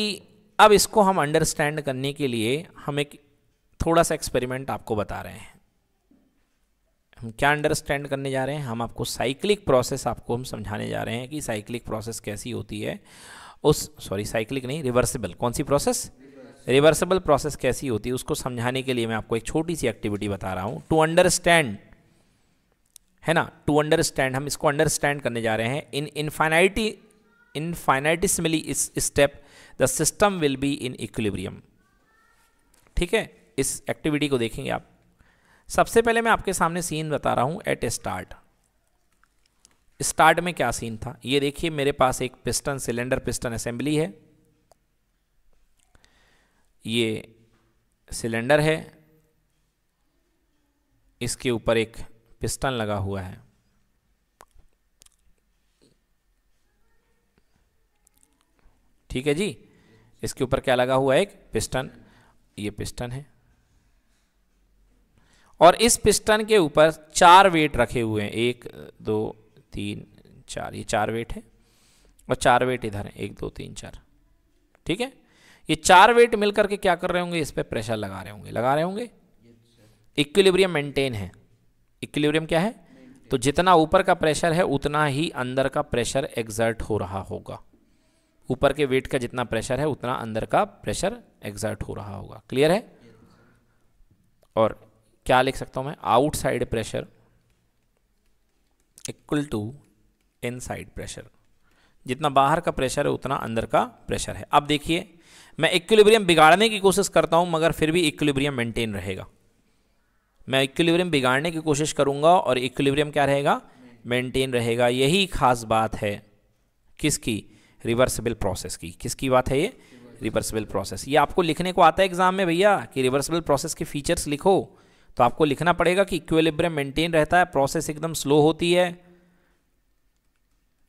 अब इसको हम अंडरस्टैंड करने के लिए हम एक थोड़ा सा एक्सपेरिमेंट आपको बता रहे हैं हम क्या अंडरस्टैंड करने जा रहे हैं हम आपको साइक्लिक प्रोसेस आपको हम समझाने जा रहे हैं कि साइक्लिक प्रोसेस कैसी होती है उस सॉरी साइक्लिक नहीं रिवर्सिबल कौन सी प्रोसेस रिवर्सिबल प्रोसेस कैसी होती है उसको समझाने के लिए मैं आपको एक छोटी सी एक्टिविटी बता रहा हूँ टू अंडरस्टैंड है ना टू अंडरस्टैंड हम इसको अंडरस्टैंड करने जा रहे हैं इन इनफाइनाइटी मिली इस step the system will be in equilibrium ठीक है इस एक्टिविटी को देखेंगे आप सबसे पहले मैं आपके सामने सीन बता रहा हूँ एट स्टार्ट स्टार्ट में क्या सीन था ये देखिए मेरे पास एक पिस्टन सिलेंडर पिस्टन असेंबली है ये सिलेंडर है इसके ऊपर एक पिस्टन लगा हुआ है ठीक है जी इसके ऊपर क्या लगा हुआ है एक पिस्टन ये पिस्टन है और इस पिस्टन के ऊपर चार वेट रखे हुए हैं एक दो तीन चार ये चार वेट है और चार वेट इधर है एक दो तीन चार ठीक है ये चार वेट मिलकर के क्या कर रहे होंगे इस पर प्रेशर लगा रहे होंगे लगा रहे होंगे इक्विलिब्रियम मेंटेन है इक्विलिब्रियम क्या है तो जितना ऊपर का प्रेशर है उतना ही अंदर का प्रेशर एग्जर्ट हो रहा होगा ऊपर के वेट का जितना प्रेशर है उतना अंदर का प्रेशर एग्जर्ट हो रहा होगा क्लियर है और क्या लिख सकता हूं मैं outside pressure equal to inside pressure जितना बाहर का प्रेशर है उतना अंदर का प्रेशर है अब देखिए मैं इक्विलिब्रियम बिगाड़ने की कोशिश करता हूँ मगर फिर भी इक्विलिब्रियम मेंटेन रहेगा मैं इक्विलिब्रियम बिगाड़ने की कोशिश करूँगा और इक्विलिब्रियम क्या रहेगा मेंटेन रहेगा यही खास बात है किसकी रिवर्सिबल प्रोसेस की किसकी बात है ये रिवर्सिबल प्रोसेस ये आपको लिखने को आता है एग्जाम में भैया कि रिवर्सिबल प्रोसेस के फीचर्स लिखो तो आपको लिखना पड़ेगा कि इक्विलिब्रियम मेंटेन रहता है प्रोसेस एकदम स्लो होती है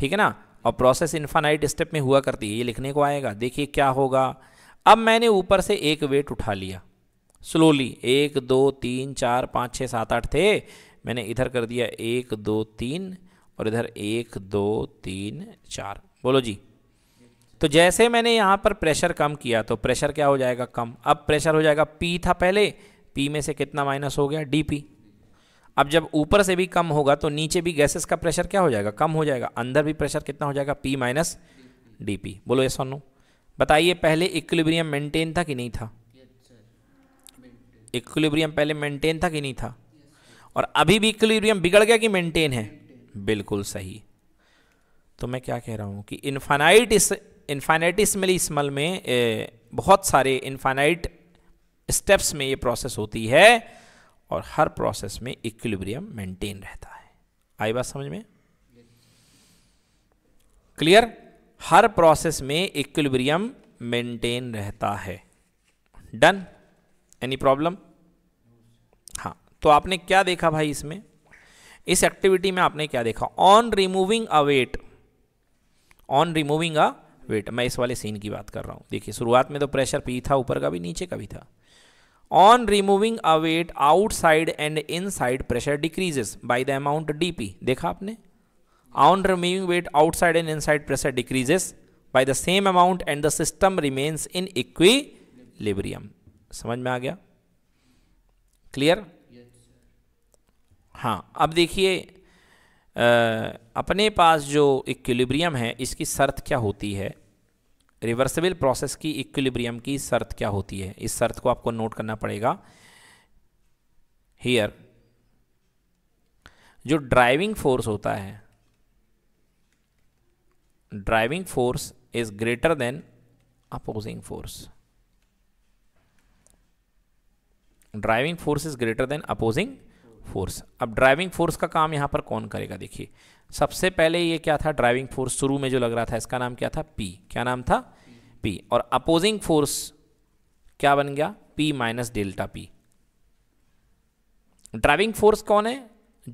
ठीक है ना और प्रोसेस इन्फानाइट स्टेप में हुआ करती है ये लिखने को आएगा देखिए क्या होगा अब मैंने ऊपर से एक वेट उठा लिया स्लोली एक दो तीन चार पाँच छः सात आठ थे मैंने इधर कर दिया एक दो तीन और इधर एक दो तीन चार बोलो जी तो जैसे मैंने यहाँ पर प्रेशर कम किया तो प्रेशर क्या हो जाएगा कम अब प्रेशर हो जाएगा पी था पहले पी में से कितना माइनस हो गया डी पी अब जब ऊपर से भी कम होगा तो नीचे भी गैसेस का प्रेशर क्या हो जाएगा कम हो जाएगा अंदर भी प्रेशर कितना हो जाएगा पी माइनस डी पी बोलो ये और बताइए पहले इक्विलिब्रियम मेंटेन था कि नहीं था इक्विलिब्रियम पहले मेंटेन था कि नहीं था और अभी भी इक्विलिब्रियम बिगड़ गया कि मेंटेन है बिल्कुल सही तो मैं क्या कह रहा हूँ कि इन्फानाइट इस इन्फानाइट स्मल में ए, बहुत सारे इन्फानाइट स्टेप्स में ये प्रोसेस होती है और हर प्रोसेस में इक्विलिब्रियम मेंटेन रहता है आई बात समझ में क्लियर हर प्रोसेस में इक्विलिब्रियम मेंटेन रहता है डन एनी प्रॉब्लम हाँ तो आपने क्या देखा भाई इसमें इस एक्टिविटी में आपने क्या देखा on removing a weight on removing a weight मैं इस वाले सीन की बात कर रहा हूँ देखिए शुरुआत में तो प्रेशर पी था ऊपर का भी नीचे का भी था on removing a weight outside and inside pressure decreases by the amount P देखा आपने on removing weight outside and inside pressure decreases by the same amount and the system remains in equilibrium समझ में आ गया क्लियर हाँ अब देखिए अपने पास जो इक्विलिब्रियम है इसकी शर्त क्या होती है रिवर्सिबल प्रोसेस की इक्विलिब्रियम की शर्त क्या होती है इस शर्त को आपको नोट करना पड़ेगा हियर जो ड्राइविंग फोर्स होता है driving force is greater than opposing force driving force is greater than opposing force अब ड्राइविंग फोर्स का काम यहां पर कौन करेगा देखिए सबसे पहले ये क्या था ड्राइविंग फोर्स शुरू में जो लग रहा था इसका नाम क्या था पी क्या नाम था पी और अपोजिंग फोर्स क्या बन गया P minus delta P driving force कौन है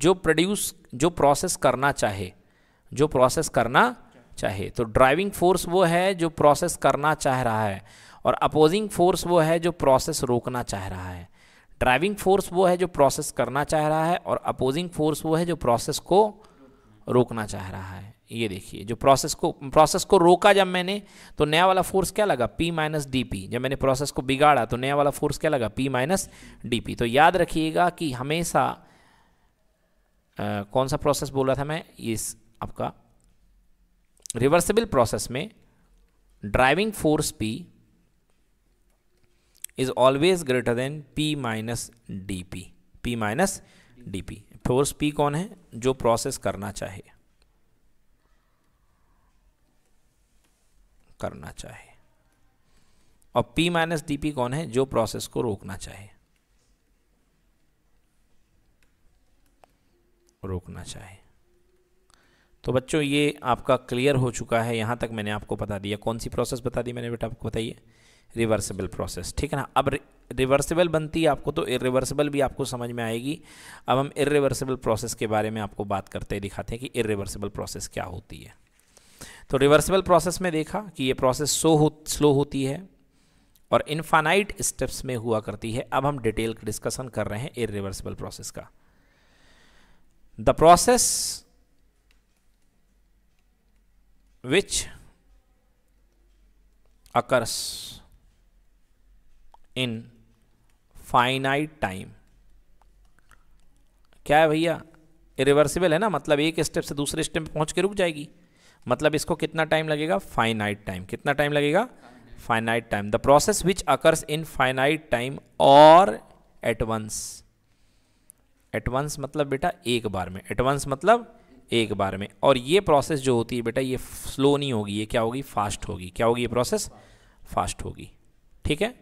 जो प्रोड्यूस जो प्रोसेस करना चाहे जो प्रोसेस करना चाहे तो ड्राइविंग फोर्स वो है जो प्रोसेस करना चाह रहा है और अपोजिंग फोर्स वो है जो प्रोसेस रोकना चाह रहा है ड्राइविंग फोर्स वो है जो प्रोसेस करना चाह रहा है और अपोजिंग फोर्स वो है जो प्रोसेस को रोकना चाह रहा है ये देखिए जो प्रोसेस को प्रोसेस को रोका जब मैंने तो नया वाला फोर्स क्या लगा पी माइनस डी पी जब मैंने प्रोसेस को बिगाड़ा तो नया वाला फोर्स क्या लगा पी माइनस डी पी तो याद रखिएगा कि हमेशा कौन सा प्रोसेस बोला था मैं इस आपका रिवर्सिबल प्रोसेस में driving force P is always greater than P minus D P P minus D P force P कौन है जो प्रोसेस करना चाहे करना चाहे और पी माइनस डी पी कौन है जो प्रोसेस को रोकना चाहे रोकना चाहे तो बच्चों ये आपका क्लियर हो चुका है यहाँ तक मैंने आपको बता दिया कौन सी प्रोसेस बता दी मैंने बेटा आपको बताइए रिवर्सिबल प्रोसेस ठीक है ना अब रिवर्सिबल बनती है आपको तो इरिवर्सिबल भी आपको समझ में आएगी अब हम इरिवर्सिबल प्रोसेस के बारे में आपको बात करते हैं दिखाते हैं कि इरिवर्सिबल प्रोसेस क्या होती है तो रिवर्सिबल प्रोसेस में देखा कि ये प्रोसेस सो हो स्लो होती है और इनफानाइट स्टेप्स में हुआ करती है अब हम डिटेल डिस्कशन कर रहे हैं इरिवर्सिबल प्रोसेस का the process which occurs in finite time क्या है भैया रिवर्सिबल है ना मतलब एक स्टेप से दूसरे स्टेप पहुंच के रुक जाएगी मतलब इसको कितना टाइम लगेगा फाइनाइट टाइम कितना टाइम लगेगा finite time the process which occurs in finite time और एटवंस एटवंस मतलब बेटा एक बार में एटवंस मतलब एक बार में और ये प्रोसेस जो होती है बेटा ये स्लो नहीं होगी ये क्या होगी फास्ट होगी क्या होगी ये प्रोसेस फास्ट होगी ठीक है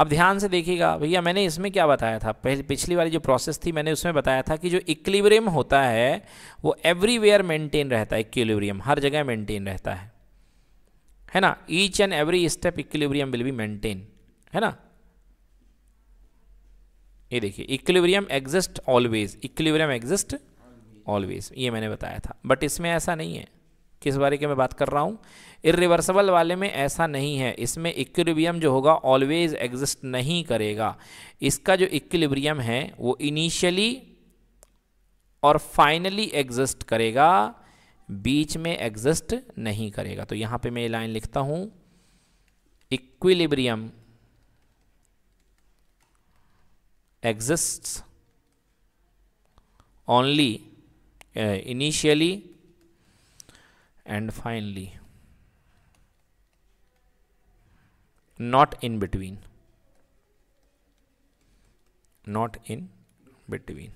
अब ध्यान से देखिएगा भैया मैंने इसमें क्या बताया था पहले पिछली वाली जो प्रोसेस थी मैंने उसमें बताया था कि जो इक्लिब्रियम होता है वो एवरीवेयर मेंटेन रहता है इक्विलिब्रियम हर जगह मेंटेन रहता है है ना each and every step equilibrium will be maintain है ना ये देखिए equilibrium exist always equilibrium exist always ये मैंने बताया था बट इसमें ऐसा नहीं है किस बारे की मैं बात कर रहा हूँ इरिवर्सिबल वाले में ऐसा नहीं है इसमें इक्विलिब्रियम जो होगा ऑलवेज एग्जिस्ट नहीं करेगा इसका जो इक्विलिब्रियम है वो इनिशियली और फाइनली एग्जिस्ट करेगा बीच में एग्जिस्ट नहीं करेगा तो यहाँ पे मैं ये लाइन लिखता हूँ equilibrium exists only Uh, initially and finally not in between not in between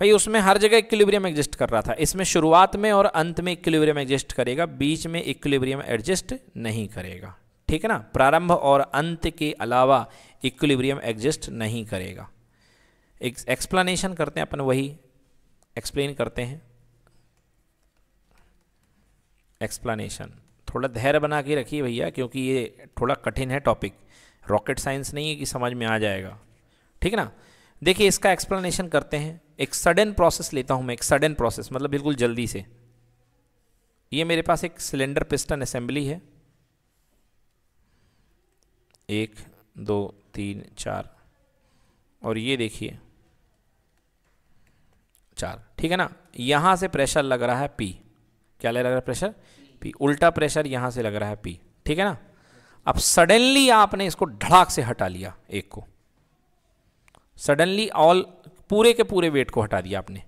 भाई उसमें हर जगह इक्विलिब्रियम एग्जिस्ट कर रहा था इसमें शुरुआत में और अंत में इक्विलिब्रियम एग्जिस्ट करेगा बीच में इक्विलिब्रियम एडजस्ट नहीं करेगा ठीक है ना प्रारंभ और अंत के अलावा इक्विलिब्रियम एग्जिस्ट नहीं करेगा एक्सप्लेनेशन करते हैं अपन वही एक्सप्लेन करते हैं एक्सप्लानेशन थोड़ा धैर्य बना के रखिए भैया क्योंकि ये थोड़ा कठिन है टॉपिक रॉकेट साइंस नहीं है कि समझ में आ जाएगा ठीक है ना देखिए इसका एक्सप्लेनेशन करते हैं एक सडन प्रोसेस लेता हूं मैं एक सडन प्रोसेस मतलब बिल्कुल जल्दी से ये मेरे पास एक सिलेंडर पिस्टन असेंबली है एक दो तीन चार और ये देखिए चार ठीक है ना यहाँ से प्रेशर लग रहा है पी क्या लग रहा है प्रेशर पी उल्टा प्रेशर यहाँ से लग रहा है पी ठीक है ना अब सडनली आपने इसको धड़ाक से हटा लिया एक को सडनली ऑल पूरे के पूरे वेट को हटा दिया आपने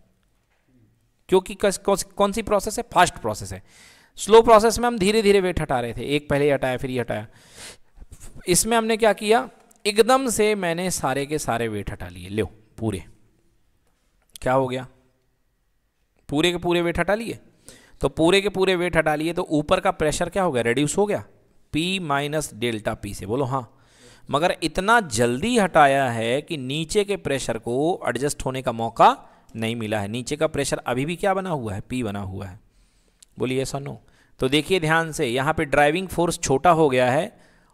क्योंकि कौन सी प्रोसेस है फास्ट प्रोसेस है स्लो प्रोसेस में हम धीरे धीरे वेट हटा रहे थे एक पहले ही हटाया फिर ये हटाया इसमें हमने क्या किया एकदम से मैंने सारे के सारे वेट हटा लिए लो पूरे क्या हो गया पूरे के पूरे वेट हटा लिए तो पूरे के पूरे वेट हटा लिए तो ऊपर का प्रेशर क्या हो गया रेड्यूस हो गया पी माइनस डेल्टा पी से बोलो हाँ मगर इतना जल्दी हटाया है कि नीचे के प्रेशर को एडजस्ट होने का मौका नहीं मिला है नीचे का प्रेशर अभी भी क्या बना हुआ है पी बना हुआ है बोलिए ऐसा नो तो देखिए ध्यान से यहाँ पे ड्राइविंग फोर्स छोटा हो गया है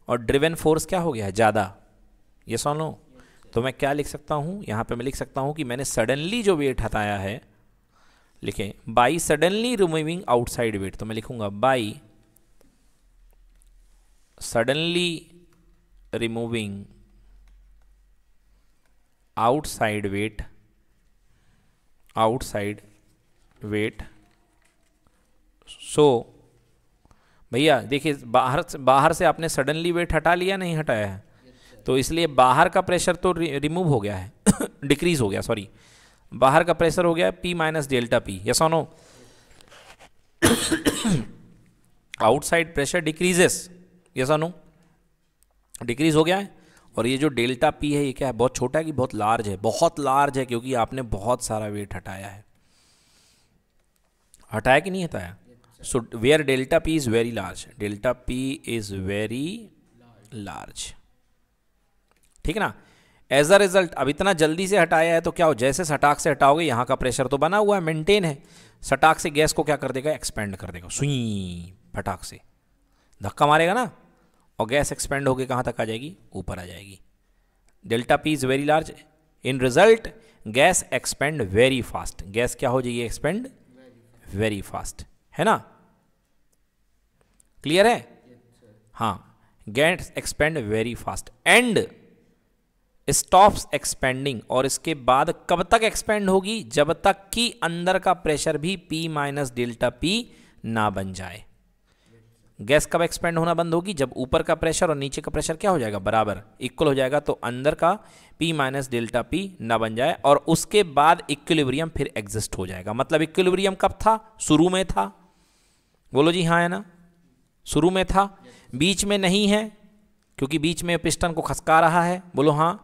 और ड्रिवन फोर्स क्या हो गया है ज़्यादा ये सो नो तो मैं क्या लिख सकता हूँ यहाँ पे मैं लिख सकता हूँ कि मैंने सडनली जो वेट हटाया है लिखें by suddenly removing outside weight तो मैं लिखूंगा by suddenly removing outside weight outside weight so भैया देखिए बाहर से बाहर से आपने सडनली वेट हटा लिया नहीं हटाया है तो इसलिए बाहर का प्रेशर तो रिमूव हो गया है डिक्रीज हो गया सॉरी बाहर का प्रेशर हो गया P minus delta P yes or no outside pressure decreases yes or no decrease हो गया है और ये जो डेल्टा पी है ये क्या है बहुत छोटा है कि बहुत लार्ज है बहुत लार्ज है क्योंकि आपने बहुत सारा वेट हटाया है हटाया कि नहीं हटाया so where delta P is very large delta P is very large ठीक है ना एज अ रिजल्ट अब इतना जल्दी से हटाया है तो क्या हो जैसे सटाक से हटाओगे यहाँ का प्रेशर तो बना हुआ है मेंटेन है सटाक से गैस को क्या कर देगा एक्सपेंड कर देगा सुई फटाक से धक्का मारेगा ना और गैस एक्सपेंड होकर कहाँ तक आ जाएगी ऊपर आ जाएगी delta P is very large in result gas expand very fast gas क्या हो जाएगी एक्सपेंड वेरी फास्ट है ना क्लियर है हाँ gas expand very fast and stops expanding और इसके बाद कब तक एक्सपेंड होगी जब तक कि अंदर का प्रेशर भी पी माइनस डेल्टा पी ना बन जाए गैस कब एक्सपेंड होना बंद होगी जब ऊपर का प्रेशर और नीचे का प्रेशर क्या हो जाएगा बराबर इक्वल हो जाएगा तो अंदर का पी माइनस डेल्टा पी ना बन जाए और उसके बाद इक्विलिब्रियम फिर एग्जिस्ट हो जाएगा मतलब इक्विलिब्रियम कब था शुरू में था बोलो जी हाँ है ना शुरू में था बीच में नहीं है क्योंकि बीच में पिस्टन को खसका रहा है बोलो हाँ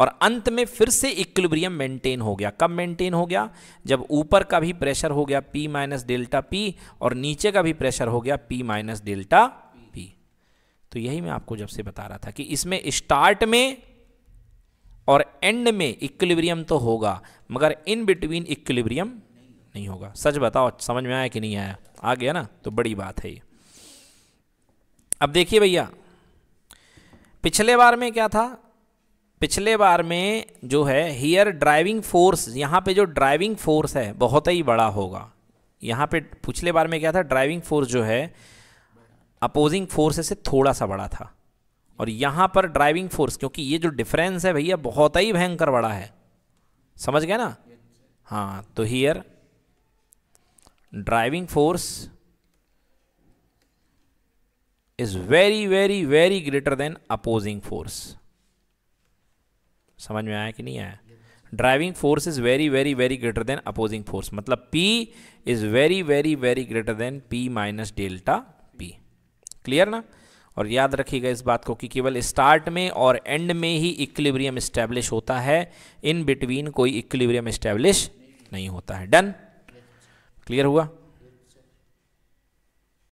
और अंत में फिर से इक्विलिब्रियम मेंटेन हो गया कब मेंटेन हो गया जब ऊपर का भी प्रेशर हो गया पी माइनस डेल्टा पी और नीचे का भी प्रेशर हो गया पी माइनस डेल्टा पी तो यही मैं आपको जब से बता रहा था कि इसमें स्टार्ट में और एंड में इक्विलिब्रियम तो होगा मगर इन बिटवीन इक्विलिब्रियम नहीं होगा सच बताओ समझ में आया कि नहीं आया आ गया ना तो बड़ी बात है ये अब देखिए भैया पिछले बार में क्या था पिछले बार में जो है हियर ड्राइविंग फोर्स यहाँ पे जो ड्राइविंग फोर्स है बहुत ही बड़ा होगा यहाँ पे पिछले बार में क्या था ड्राइविंग फोर्स जो है अपोजिंग फोर्स से थोड़ा सा बड़ा था और यहाँ पर ड्राइविंग फोर्स क्योंकि ये जो डिफरेंस है भैया बहुत ही भयंकर बड़ा है समझ गया ना हाँ तो here driving force is very very very greater than opposing force समझ में आया कि नहीं आया driving force is very very very greater than opposing force मतलब P is very very very greater than P minus delta P clear ना और याद रखिएगा इस बात को कि केवल स्टार्ट में और एंड में ही इक्लिब्रियम स्टैब्लिश होता है इन बिटवीन कोई इक्लिब्रियम स्टैब्लिश नहीं होता है डन क्लियर हुआ